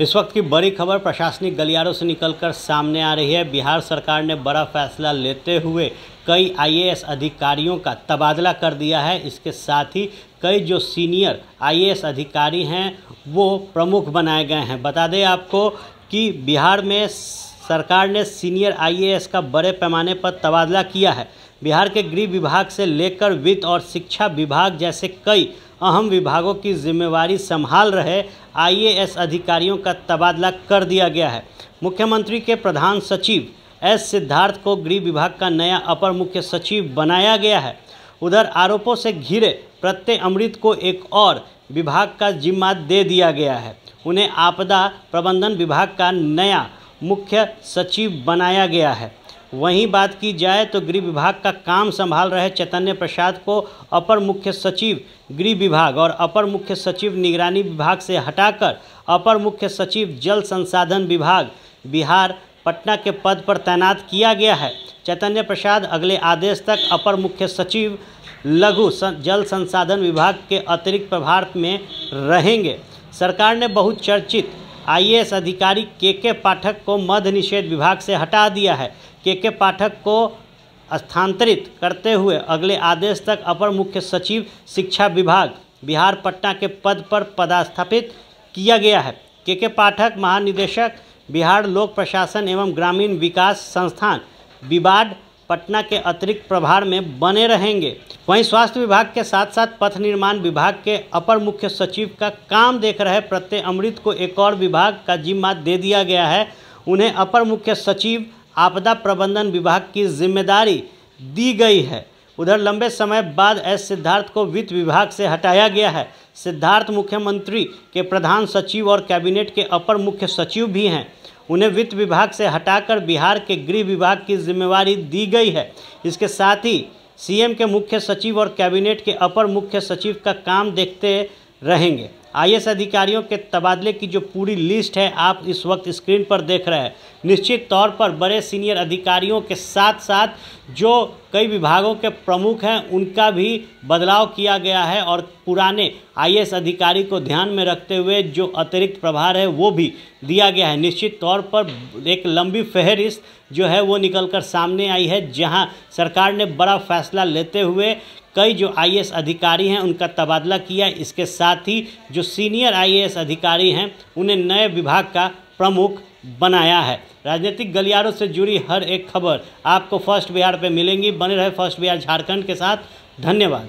इस वक्त की बड़ी खबर प्रशासनिक गलियारों से निकलकर सामने आ रही है बिहार सरकार ने बड़ा फैसला लेते हुए कई आईएएस अधिकारियों का तबादला कर दिया है इसके साथ ही कई जो सीनियर आईएएस अधिकारी हैं वो प्रमुख बनाए गए हैं बता दें आपको कि बिहार में सरकार ने सीनियर आईएएस का बड़े पैमाने पर तबादला किया है बिहार के गृह विभाग से लेकर वित्त और शिक्षा विभाग जैसे कई अहम विभागों की जिम्मेवारी संभाल रहे आईएएस अधिकारियों का तबादला कर दिया गया है मुख्यमंत्री के प्रधान सचिव एस सिद्धार्थ को गृह विभाग का नया अपर मुख्य सचिव बनाया गया है उधर आरोपों से घिरे प्रत्यय अमृत को एक और विभाग का जिम्मा दे दिया गया है उन्हें आपदा प्रबंधन विभाग का नया मुख्य सचिव बनाया गया है वहीं बात की जाए तो गृह विभाग का काम संभाल रहे चैतन्य प्रसाद को अपर मुख्य सचिव गृह विभाग और अपर मुख्य सचिव निगरानी विभाग से हटाकर अपर मुख्य सचिव जल संसाधन विभाग बिहार पटना के पद पर तैनात किया गया है चैतन्य प्रसाद अगले आदेश तक अपर मुख्य सचिव लघु जल संसाधन विभाग के अतिरिक्त प्रभार में रहेंगे सरकार ने बहुचर्चित आईएएस अधिकारी के के पाठक को मध्य निषेध विभाग से हटा दिया है के के पाठक को स्थानांतरित करते हुए अगले आदेश तक अपर मुख्य सचिव शिक्षा विभाग बिहार पटना के पद पर पदस्थापित किया गया है के के पाठक महानिदेशक बिहार लोक प्रशासन एवं ग्रामीण विकास संस्थान विवाड़ पटना के अतिरिक्त प्रभार में बने रहेंगे वहीं स्वास्थ्य विभाग के साथ साथ पथ निर्माण विभाग के अपर मुख्य सचिव का काम देख रहे प्रत्यय अमृत को एक और विभाग का जिम्मा दे दिया गया है उन्हें अपर मुख्य सचिव आपदा प्रबंधन विभाग की जिम्मेदारी दी गई है उधर लंबे समय बाद एस सिद्धार्थ को वित्त विभाग से हटाया गया है सिद्धार्थ मुख्यमंत्री के प्रधान सचिव और कैबिनेट के अपर मुख्य सचिव भी हैं उन्हें वित्त विभाग से हटाकर बिहार के गृह विभाग की जिम्मेवारी दी गई है इसके साथ ही सीएम के मुख्य सचिव और कैबिनेट के अपर मुख्य सचिव का काम देखते रहेंगे आई अधिकारियों के तबादले की जो पूरी लिस्ट है आप इस वक्त स्क्रीन पर देख रहे हैं निश्चित तौर पर बड़े सीनियर अधिकारियों के साथ साथ जो कई विभागों के प्रमुख हैं उनका भी बदलाव किया गया है और पुराने आईएएस अधिकारी को ध्यान में रखते हुए जो अतिरिक्त प्रभार है वो भी दिया गया है निश्चित तौर पर एक लंबी फहरिस्त जो है वो निकलकर सामने आई है जहां सरकार ने बड़ा फैसला लेते हुए कई जो आईएएस अधिकारी हैं उनका तबादला किया इसके साथ ही जो सीनियर आईएएस अधिकारी हैं उन्हें नए विभाग का प्रमुख बनाया है राजनीतिक गलियारों से जुड़ी हर एक खबर आपको फर्स्ट बिहार पे मिलेंगी बने रहे फर्स्ट बिहार झारखंड के साथ धन्यवाद